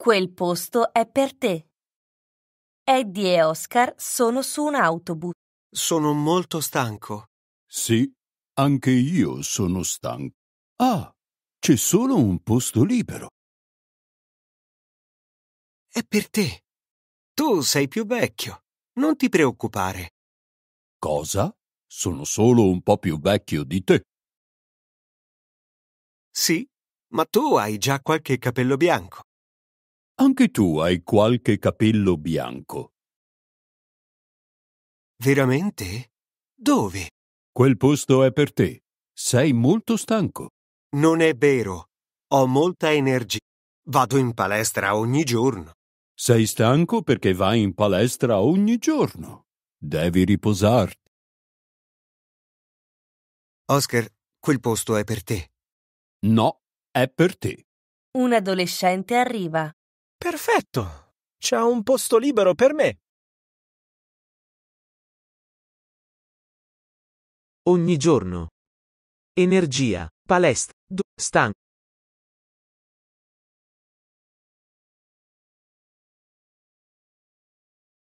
Quel posto è per te. Eddie e Oscar sono su un autobus. Sono molto stanco. Sì, anche io sono stanco. Ah, c'è solo un posto libero. È per te. Tu sei più vecchio. Non ti preoccupare. Cosa? Sono solo un po' più vecchio di te. Sì, ma tu hai già qualche capello bianco. Anche tu hai qualche capello bianco. Veramente? Dove? Quel posto è per te. Sei molto stanco. Non è vero. Ho molta energia. Vado in palestra ogni giorno. Sei stanco perché vai in palestra ogni giorno. Devi riposarti. Oscar, quel posto è per te. No, è per te. Un adolescente arriva. Perfetto! C'è un posto libero per me! Ogni giorno. Energia, palestra, stanco.